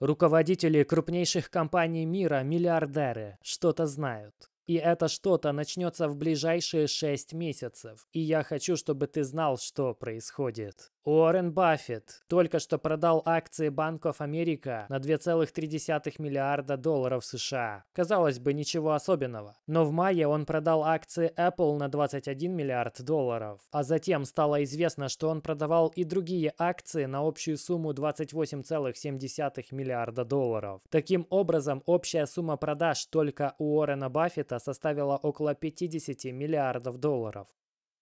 Руководители крупнейших компаний мира, миллиардеры, что-то знают. И это что-то начнется в ближайшие шесть месяцев. И я хочу, чтобы ты знал, что происходит. Уоррен Баффет только что продал акции Банков Америка на 2,3 миллиарда долларов США. Казалось бы, ничего особенного. Но в мае он продал акции Apple на 21 миллиард долларов. А затем стало известно, что он продавал и другие акции на общую сумму 28,7 миллиарда долларов. Таким образом, общая сумма продаж только у Уоррена Баффета составила около 50 миллиардов долларов.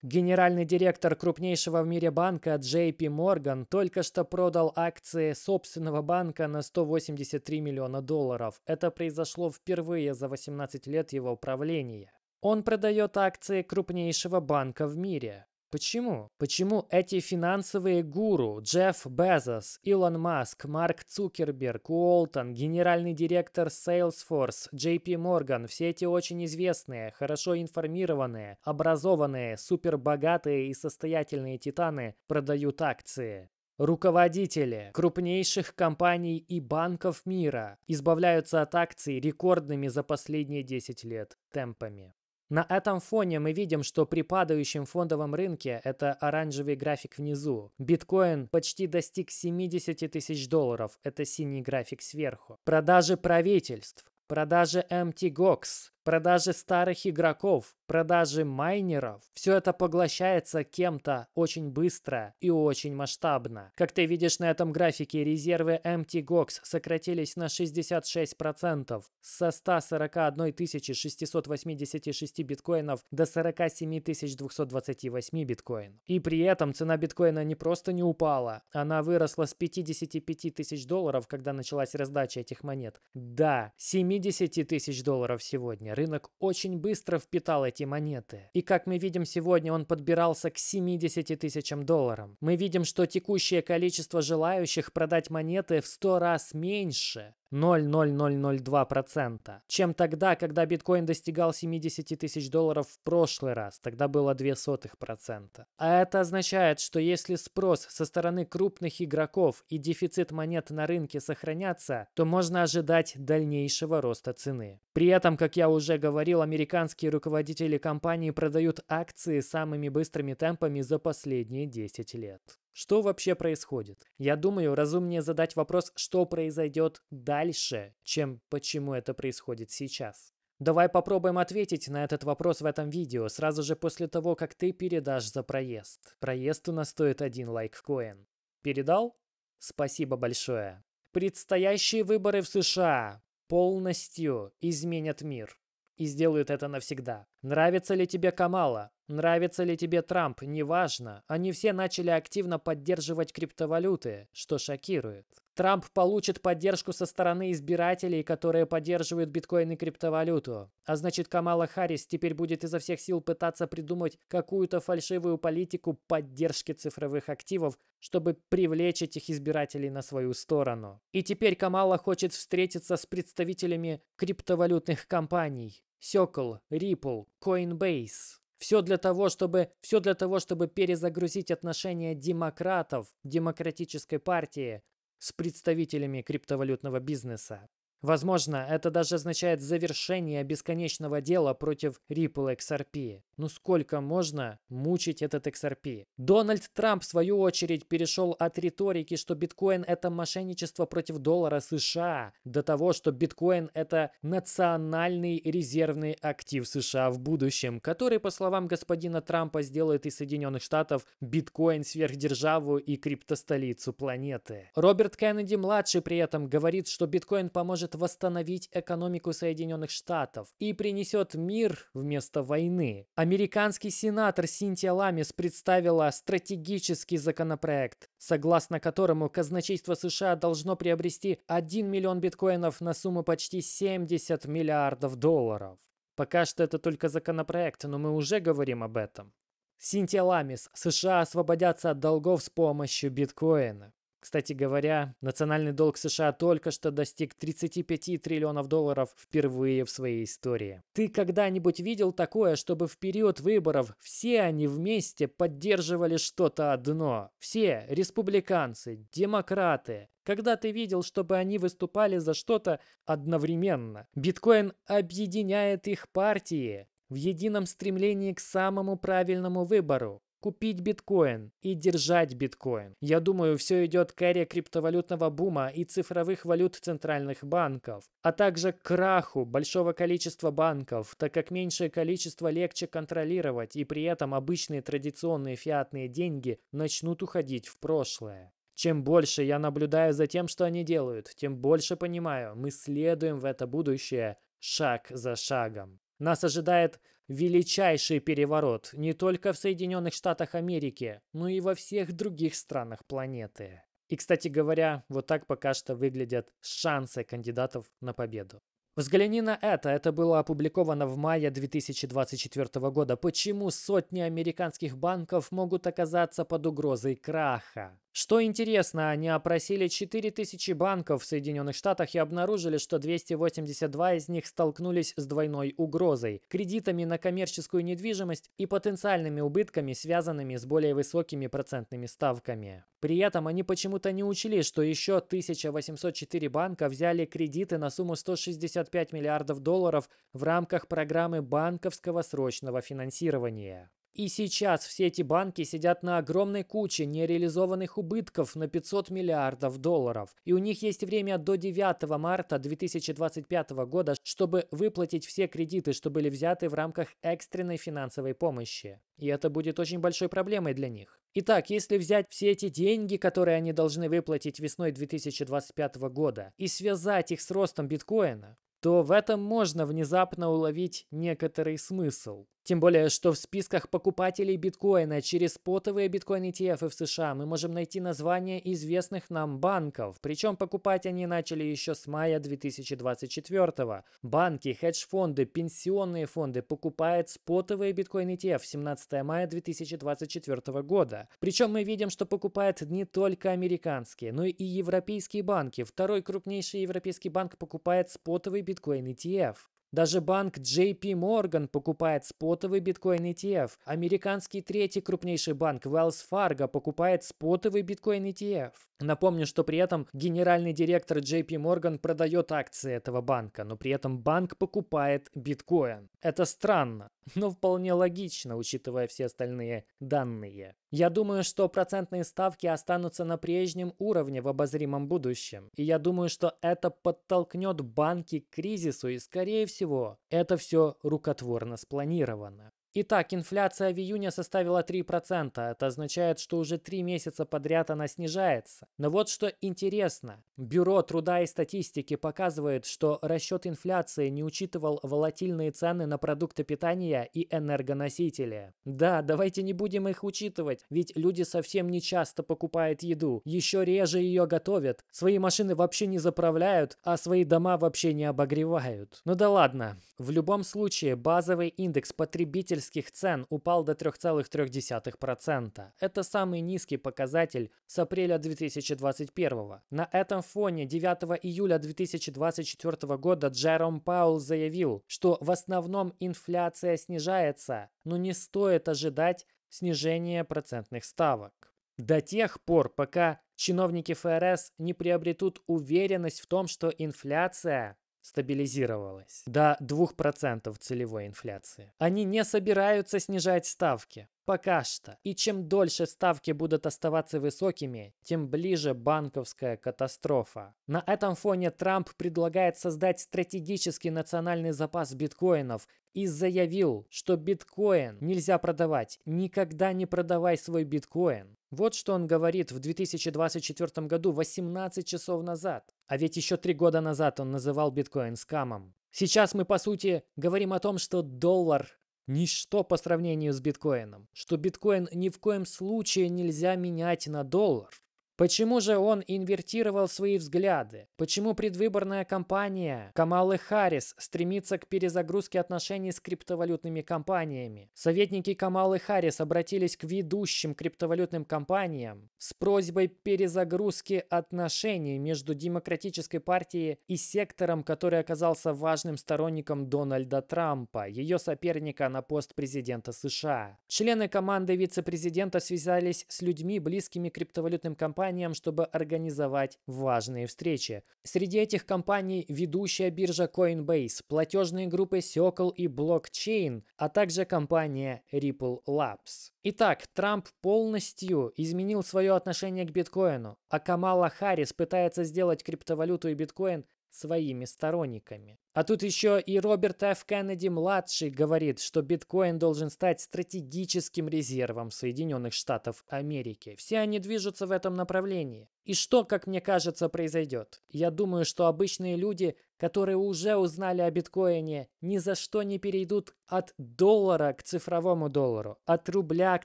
Генеральный директор крупнейшего в мире банка Джей Пи Морган только что продал акции собственного банка на 183 миллиона долларов. Это произошло впервые за 18 лет его правления. Он продает акции крупнейшего банка в мире. Почему? Почему эти финансовые гуру Джефф Безос, Илон Маск, Марк Цукерберг, Уолтон, генеральный директор Salesforce, JP Morgan, все эти очень известные, хорошо информированные, образованные, супербогатые и состоятельные титаны продают акции? Руководители крупнейших компаний и банков мира избавляются от акций рекордными за последние 10 лет темпами. На этом фоне мы видим, что при падающем фондовом рынке, это оранжевый график внизу, биткоин почти достиг 70 тысяч долларов, это синий график сверху. Продажи правительств, продажи MTGOX, Продажи старых игроков, продажи майнеров – все это поглощается кем-то очень быстро и очень масштабно. Как ты видишь на этом графике, резервы MTGOX сократились на 66%, со 141 686 биткоинов до 47 228 биткоин. И при этом цена биткоина не просто не упала, она выросла с 55 тысяч долларов, когда началась раздача этих монет, до 70 тысяч долларов сегодня рынок очень быстро впитал эти монеты. И как мы видим сегодня, он подбирался к 70 тысячам долларам. Мы видим, что текущее количество желающих продать монеты в 100 раз меньше. 0,0002%, чем тогда, когда биткоин достигал 70 тысяч долларов в прошлый раз, тогда было 0,02%. А это означает, что если спрос со стороны крупных игроков и дефицит монет на рынке сохранятся, то можно ожидать дальнейшего роста цены. При этом, как я уже говорил, американские руководители компании продают акции самыми быстрыми темпами за последние 10 лет. Что вообще происходит? Я думаю, разумнее задать вопрос, что произойдет дальше, чем почему это происходит сейчас. Давай попробуем ответить на этот вопрос в этом видео, сразу же после того, как ты передашь за проезд. Проезд у нас стоит один лайккоин. Передал? Спасибо большое. Предстоящие выборы в США полностью изменят мир. И сделают это навсегда. Нравится ли тебе Камала? Нравится ли тебе Трамп, неважно, они все начали активно поддерживать криптовалюты, что шокирует. Трамп получит поддержку со стороны избирателей, которые поддерживают биткоин и криптовалюту. А значит, Камала Харрис теперь будет изо всех сил пытаться придумать какую-то фальшивую политику поддержки цифровых активов, чтобы привлечь этих избирателей на свою сторону. И теперь Камала хочет встретиться с представителями криптовалютных компаний. Circle, Ripple, Coinbase. Все для того, чтобы, все для того, чтобы перезагрузить отношения демократов, демократической партии, с представителями криптовалютного бизнеса. Возможно, это даже означает завершение бесконечного дела против Ripple XRP. Ну сколько можно мучить этот XRP? Дональд Трамп, в свою очередь, перешел от риторики, что биткоин – это мошенничество против доллара США, до того, что биткоин – это национальный резервный актив США в будущем, который, по словам господина Трампа, сделает из Соединенных Штатов биткоин сверхдержаву и криптостолицу планеты. Роберт Кеннеди-младший при этом говорит, что биткоин поможет восстановить экономику Соединенных Штатов и принесет мир вместо войны. Американский сенатор Синтия Ламис представила стратегический законопроект, согласно которому казначейство США должно приобрести 1 миллион биткоинов на сумму почти 70 миллиардов долларов. Пока что это только законопроект, но мы уже говорим об этом. Синтия Ламис. США освободятся от долгов с помощью биткоина. Кстати говоря, национальный долг США только что достиг 35 триллионов долларов впервые в своей истории. Ты когда-нибудь видел такое, чтобы в период выборов все они вместе поддерживали что-то одно? Все – республиканцы, демократы, когда ты видел, чтобы они выступали за что-то одновременно. Биткоин объединяет их партии в едином стремлении к самому правильному выбору купить биткоин и держать биткоин. Я думаю, все идет к эре криптовалютного бума и цифровых валют центральных банков, а также к краху большого количества банков, так как меньшее количество легче контролировать и при этом обычные традиционные фиатные деньги начнут уходить в прошлое. Чем больше я наблюдаю за тем, что они делают, тем больше понимаю, мы следуем в это будущее шаг за шагом. Нас ожидает Величайший переворот не только в Соединенных Штатах Америки, но и во всех других странах планеты. И, кстати говоря, вот так пока что выглядят шансы кандидатов на победу. Взгляни на это, это было опубликовано в мае 2024 года. Почему сотни американских банков могут оказаться под угрозой краха? Что интересно, они опросили 4000 банков в Соединенных Штатах и обнаружили, что 282 из них столкнулись с двойной угрозой – кредитами на коммерческую недвижимость и потенциальными убытками, связанными с более высокими процентными ставками. При этом они почему-то не учли, что еще 1804 банка взяли кредиты на сумму 165 миллиардов долларов в рамках программы банковского срочного финансирования. И сейчас все эти банки сидят на огромной куче нереализованных убытков на 500 миллиардов долларов. И у них есть время до 9 марта 2025 года, чтобы выплатить все кредиты, что были взяты в рамках экстренной финансовой помощи. И это будет очень большой проблемой для них. Итак, если взять все эти деньги, которые они должны выплатить весной 2025 года, и связать их с ростом биткоина, то в этом можно внезапно уловить некоторый смысл. Тем более, что в списках покупателей биткоина через спотовые биткоин ETF в США мы можем найти названия известных нам банков. Причем покупать они начали еще с мая 2024. Банки, хедж-фонды, пенсионные фонды покупают спотовые биткоин ETF 17 мая 2024 года. Причем мы видим, что покупают не только американские, но и европейские банки. Второй крупнейший европейский банк покупает спотовый биткоин ETF. Даже банк JP Morgan покупает спотовый биткоин ETF. Американский третий крупнейший банк Wells Fargo покупает спотовый биткоин ETF. Напомню, что при этом генеральный директор JP Morgan продает акции этого банка, но при этом банк покупает биткоин. Это странно, но вполне логично, учитывая все остальные данные. Я думаю, что процентные ставки останутся на прежнем уровне в обозримом будущем. И я думаю, что это подтолкнет банки к кризису, и, скорее всего, это все рукотворно спланировано. Итак, инфляция в июне составила 3%. Это означает, что уже три месяца подряд она снижается. Но вот что интересно. Бюро труда и статистики показывает, что расчет инфляции не учитывал волатильные цены на продукты питания и энергоносители. Да, давайте не будем их учитывать, ведь люди совсем не часто покупают еду, еще реже ее готовят, свои машины вообще не заправляют, а свои дома вообще не обогревают. Ну да ладно. В любом случае, базовый индекс потребительства потребительских цен упал до 3,3%. Это самый низкий показатель с апреля 2021. На этом фоне 9 июля 2024 года Джером Паул заявил, что в основном инфляция снижается, но не стоит ожидать снижения процентных ставок. До тех пор, пока чиновники ФРС не приобретут уверенность в том, что инфляция стабилизировалась до 2% целевой инфляции. Они не собираются снижать ставки. Пока что. И чем дольше ставки будут оставаться высокими, тем ближе банковская катастрофа. На этом фоне Трамп предлагает создать стратегический национальный запас биткоинов и заявил, что биткоин нельзя продавать. Никогда не продавай свой биткоин. Вот что он говорит в 2024 году, 18 часов назад. А ведь еще три года назад он называл биткоин скамом. Сейчас мы, по сути, говорим о том, что доллар Ничто по сравнению с биткоином. Что биткоин ни в коем случае нельзя менять на доллар. Почему же он инвертировал свои взгляды? Почему предвыборная кампания Камалы Харрис стремится к перезагрузке отношений с криптовалютными компаниями? Советники Камалы Харрис обратились к ведущим криптовалютным компаниям с просьбой перезагрузки отношений между Демократической партией и сектором, который оказался важным сторонником Дональда Трампа, ее соперника на пост президента США. Члены команды вице-президента связались с людьми, близкими криптовалютным компаниям, компаниям, чтобы организовать важные встречи. Среди этих компаний ведущая биржа Coinbase, платежные группы Circle и Blockchain, а также компания Ripple Labs. Итак, Трамп полностью изменил свое отношение к биткоину, а Камала Харрис пытается сделать криптовалюту и биткоин своими сторонниками. А тут еще и Роберт Ф. Кеннеди-младший говорит, что биткоин должен стать стратегическим резервом Соединенных Штатов Америки. Все они движутся в этом направлении. И что, как мне кажется, произойдет? Я думаю, что обычные люди, которые уже узнали о биткоине, ни за что не перейдут от доллара к цифровому доллару, от рубля к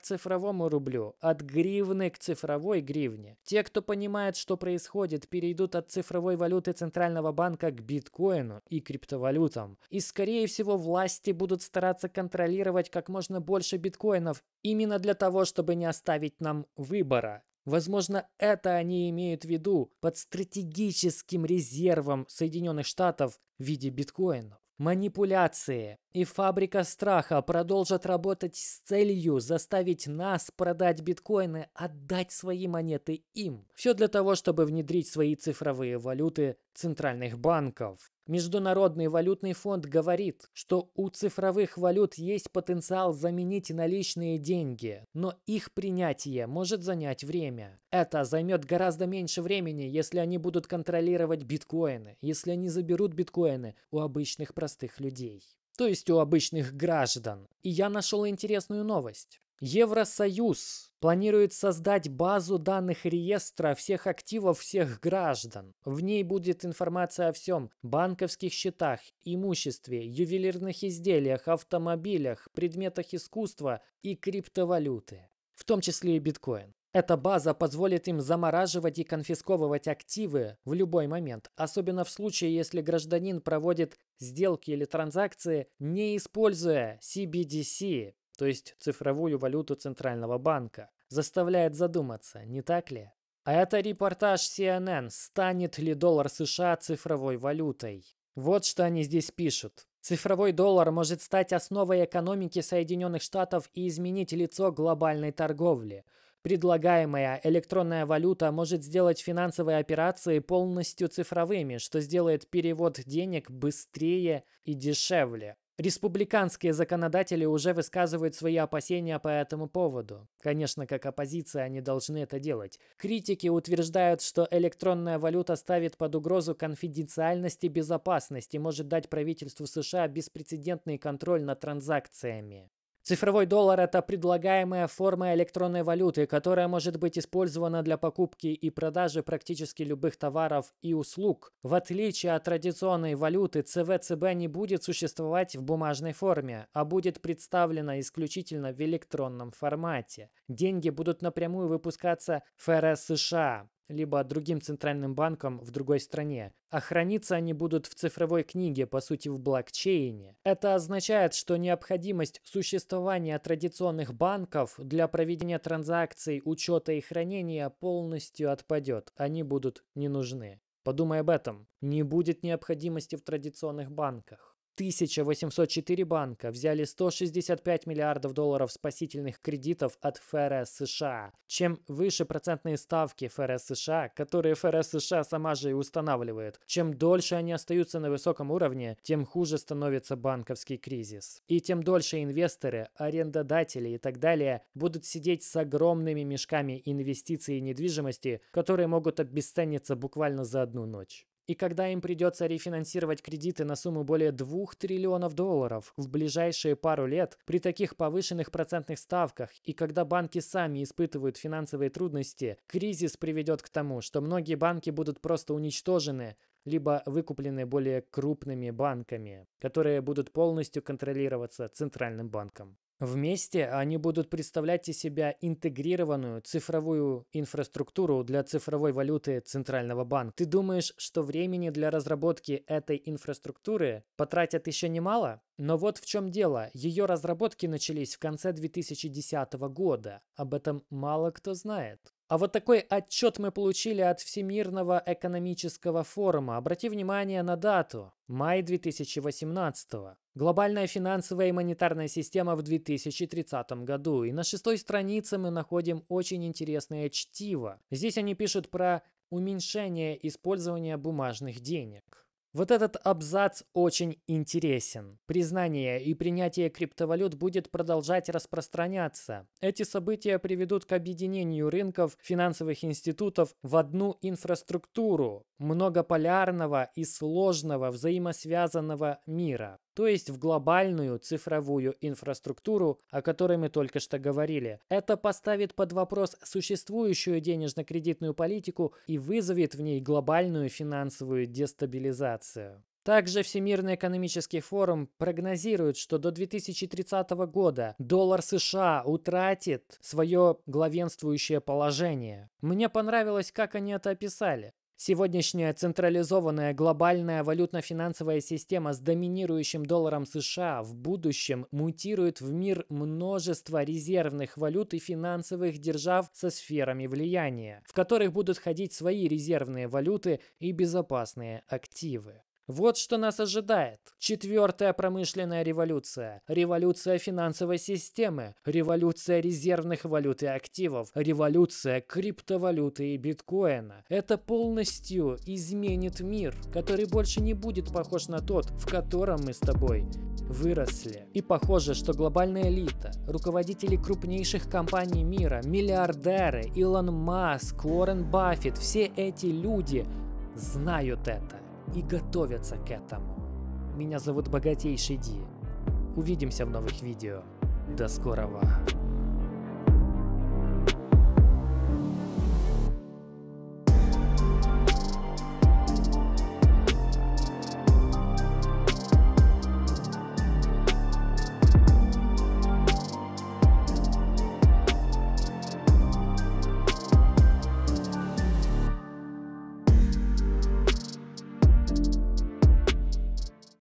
цифровому рублю, от гривны к цифровой гривне. Те, кто понимает, что происходит, перейдут от цифровой валюты Центрального банка к биткоину и криптовалюте криптовалютам. И, скорее всего, власти будут стараться контролировать как можно больше биткоинов именно для того, чтобы не оставить нам выбора. Возможно, это они имеют в виду под стратегическим резервом Соединенных Штатов в виде биткоинов. Манипуляции и фабрика страха продолжат работать с целью заставить нас продать биткоины, отдать свои монеты им. Все для того, чтобы внедрить свои цифровые валюты центральных банков. Международный валютный фонд говорит, что у цифровых валют есть потенциал заменить наличные деньги, но их принятие может занять время. Это займет гораздо меньше времени, если они будут контролировать биткоины, если они заберут биткоины у обычных простых людей то есть у обычных граждан. И я нашел интересную новость. Евросоюз планирует создать базу данных реестра всех активов всех граждан. В ней будет информация о всем – банковских счетах, имуществе, ювелирных изделиях, автомобилях, предметах искусства и криптовалюты, в том числе и биткоин. Эта база позволит им замораживать и конфисковывать активы в любой момент, особенно в случае, если гражданин проводит сделки или транзакции, не используя CBDC то есть цифровую валюту Центрального банка, заставляет задуматься, не так ли? А это репортаж CNN, станет ли доллар США цифровой валютой. Вот что они здесь пишут. Цифровой доллар может стать основой экономики Соединенных Штатов и изменить лицо глобальной торговли. Предлагаемая электронная валюта может сделать финансовые операции полностью цифровыми, что сделает перевод денег быстрее и дешевле. Республиканские законодатели уже высказывают свои опасения по этому поводу. Конечно, как оппозиция они должны это делать. Критики утверждают, что электронная валюта ставит под угрозу конфиденциальность и безопасность и может дать правительству США беспрецедентный контроль над транзакциями. Цифровой доллар – это предлагаемая форма электронной валюты, которая может быть использована для покупки и продажи практически любых товаров и услуг. В отличие от традиционной валюты, ЦВЦБ не будет существовать в бумажной форме, а будет представлена исключительно в электронном формате. Деньги будут напрямую выпускаться ФРС США либо другим центральным банком в другой стране, а храниться они будут в цифровой книге, по сути в блокчейне. Это означает, что необходимость существования традиционных банков для проведения транзакций, учета и хранения полностью отпадет, они будут не нужны. Подумай об этом. Не будет необходимости в традиционных банках. 1804 банка взяли 165 миллиардов долларов спасительных кредитов от ФРС США. Чем выше процентные ставки ФРС США, которые ФРС США сама же и устанавливает, чем дольше они остаются на высоком уровне, тем хуже становится банковский кризис. И тем дольше инвесторы, арендодатели и так далее будут сидеть с огромными мешками инвестиций и недвижимости, которые могут обесцениться буквально за одну ночь. И когда им придется рефинансировать кредиты на сумму более 2 триллионов долларов в ближайшие пару лет при таких повышенных процентных ставках, и когда банки сами испытывают финансовые трудности, кризис приведет к тому, что многие банки будут просто уничтожены, либо выкуплены более крупными банками, которые будут полностью контролироваться Центральным банком. Вместе они будут представлять из себя интегрированную цифровую инфраструктуру для цифровой валюты Центрального банка. Ты думаешь, что времени для разработки этой инфраструктуры потратят еще немало? Но вот в чем дело. Ее разработки начались в конце 2010 года. Об этом мало кто знает. А вот такой отчет мы получили от Всемирного экономического форума. Обрати внимание на дату. Май 2018. Глобальная финансовая и монетарная система в 2030 году. И на шестой странице мы находим очень интересное чтиво. Здесь они пишут про уменьшение использования бумажных денег. Вот этот абзац очень интересен. Признание и принятие криптовалют будет продолжать распространяться. Эти события приведут к объединению рынков финансовых институтов в одну инфраструктуру многополярного и сложного взаимосвязанного мира то есть в глобальную цифровую инфраструктуру, о которой мы только что говорили. Это поставит под вопрос существующую денежно-кредитную политику и вызовет в ней глобальную финансовую дестабилизацию. Также Всемирный экономический форум прогнозирует, что до 2030 года доллар США утратит свое главенствующее положение. Мне понравилось, как они это описали. Сегодняшняя централизованная глобальная валютно-финансовая система с доминирующим долларом США в будущем мутирует в мир множество резервных валют и финансовых держав со сферами влияния, в которых будут ходить свои резервные валюты и безопасные активы. Вот что нас ожидает. Четвертая промышленная революция. Революция финансовой системы. Революция резервных валют и активов. Революция криптовалюты и биткоина. Это полностью изменит мир, который больше не будет похож на тот, в котором мы с тобой выросли. И похоже, что глобальная элита, руководители крупнейших компаний мира, миллиардеры, Илон Маск, Уоррен Баффет, все эти люди знают это и готовятся к этому. Меня зовут Богатейший Ди. Увидимся в новых видео. До скорого.